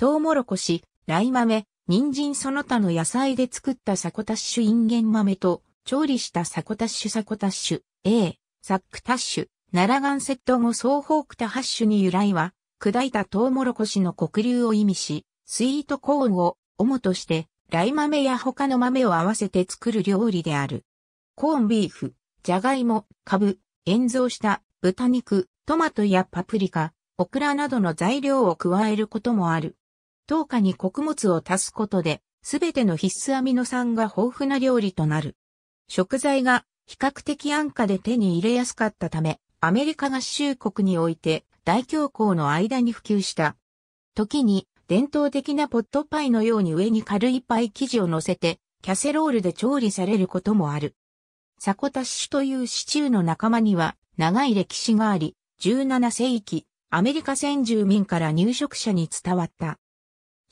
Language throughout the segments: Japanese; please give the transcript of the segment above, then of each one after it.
トウモロコシ、ライ豆、人参その他の野菜で作ったサコタッシュインゲン豆と、調理したサコタッシュサコタッシュ、A、サックタッシュ、ナラガンセット後双方クタハッシュに由来は、砕いたトウモロコシの黒粒を意味し、スイートコーンを主として、ライ豆や他の豆を合わせて作る料理である。コーンビーフ、じゃがいも、カブ、塩蔵した豚肉、トマトやパプリカ、オクラなどの材料を加えることもある。糖化に穀物を足すことで、すべての必須アミノ酸が豊富な料理となる。食材が比較的安価で手に入れやすかったため、アメリカ合衆国において大恐慌の間に普及した。時に伝統的なポットパイのように上に軽いパイ生地を乗せて、キャセロールで調理されることもある。サコタッシュというシチューの仲間には長い歴史があり、17世紀、アメリカ先住民から入植者に伝わった。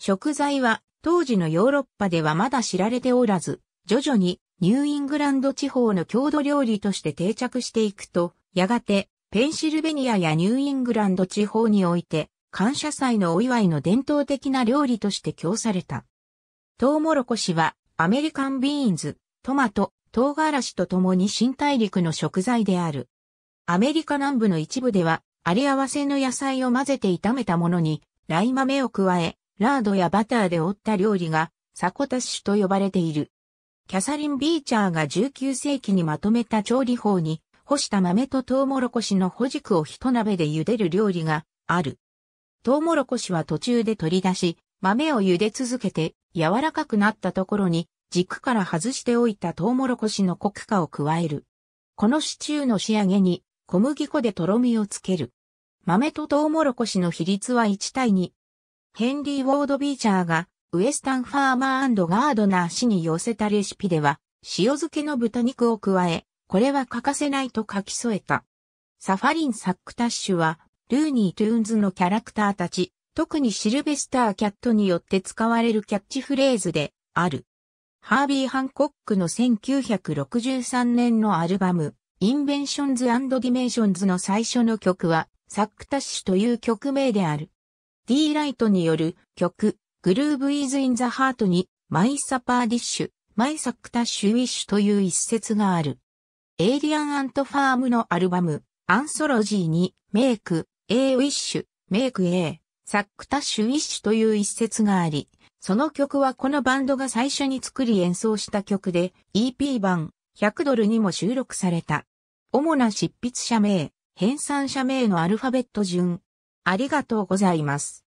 食材は当時のヨーロッパではまだ知られておらず、徐々にニューイングランド地方の郷土料理として定着していくと、やがてペンシルベニアやニューイングランド地方において、感謝祭のお祝いの伝統的な料理として供された。トウモロコシはアメリカンビーンズ、トマト、唐辛子と共に新大陸の食材である。アメリカ南部の一部では、あり合わせの野菜を混ぜて炒めたものに、ライ豆を加え、ラードやバターで折った料理がサコタッシュと呼ばれている。キャサリン・ビーチャーが19世紀にまとめた調理法に、干した豆とトウモロコシのほじくを一鍋で茹でる料理がある。トウモロコシは途中で取り出し、豆を茹で続けて柔らかくなったところに軸から外しておいたトウモロコシのコク化を加える。このシチューの仕上げに小麦粉でとろみをつける。豆とトウモロコシの比率は1対2ヘンリー・ウォード・ビーチャーが、ウエスタン・ファーマーガードナー氏に寄せたレシピでは、塩漬けの豚肉を加え、これは欠かせないと書き添えた。サファリン・サックタッシュは、ルーニー・トゥーンズのキャラクターたち、特にシルベスター・キャットによって使われるキャッチフレーズで、ある。ハービー・ハンコックの1963年のアルバム、インベンションズディメンションズの最初の曲は、サックタッシュという曲名である。D ライトによる曲、グルーブイズインザハートに、マイサパーディッシュ、マイサクタッシュウィッシュという一節がある。エイリアンアントファームのアルバム、アンソロジーに、メイク、エイウィッシュ、メイクエイ、サックタッシュウィッシュという一節があり、その曲はこのバンドが最初に作り演奏した曲で EP 版100ドルにも収録された。主な執筆者名、編纂者名のアルファベット順、ありがとうございます。